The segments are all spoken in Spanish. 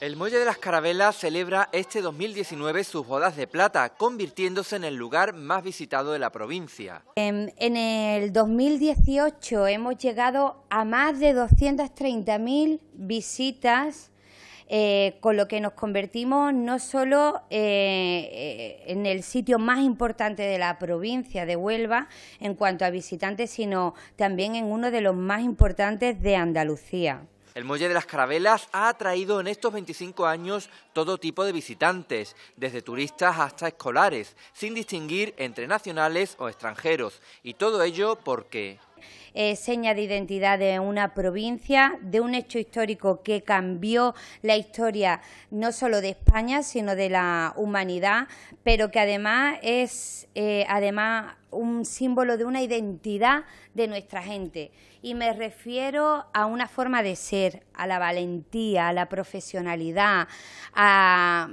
El Muelle de las Carabelas celebra este 2019 sus bodas de plata, convirtiéndose en el lugar más visitado de la provincia. Em, en, el 2018 hemos llegado a más de 230.000 visitas, eh, con lo que nos convertimos no solo eh, eh, en el sitio más importante de la provincia de Huelva en cuanto a visitantes, sino también en uno de los más importantes de Andalucía. El Muelle de las Carabelas ha atraído en estos 25 años todo tipo de visitantes, desde turistas hasta escolares, sin distinguir entre nacionales o extranjeros, y todo ello porque... Eh, seña de identidad de una provincia, de un hecho histórico que cambió la historia no solo de España, sino de la humanidad, pero que además es eh, además un símbolo de una identidad de nuestra gente. Y me refiero a una forma de ser, a la valentía, a la profesionalidad, a,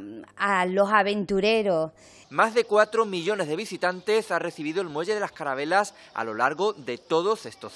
los aventureros. Más de cuatro millones de visitantes ha recibido el Muelle de las Carabelas a lo largo de todos estos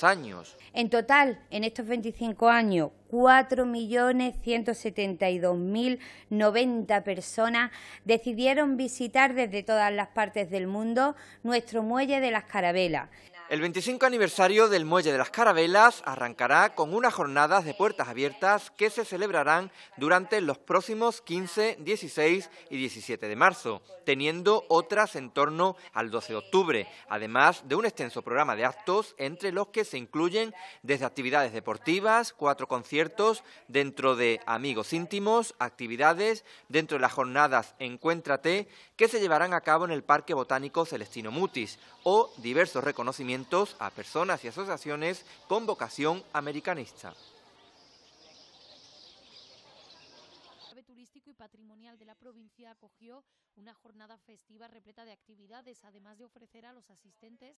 en total, en estos 25 años, 4.172.090 personas decidieron visitar desde todas las partes del mundo nuestro muelle de las carabelas. El 25 aniversario del Muelle de las Carabelas arrancará con unas jornadas de puertas abiertas que se celebrarán durante los próximos 15, 16 y 17 de marzo, teniendo otras en torno al 12 de octubre, además de un extenso programa de actos entre los que se incluyen desde actividades deportivas, cuatro conciertos dentro de Amigos Íntimos, actividades dentro de las jornadas Encuéntrate que se llevarán a cabo en el Parque Botánico Celestino Mutis o diversos reconocimientos a personas y asociaciones con vocación americanista. turístico y patrimonial de la provincia acogió una jornada festiva repleta de actividades, además de ofrecer a los asistentes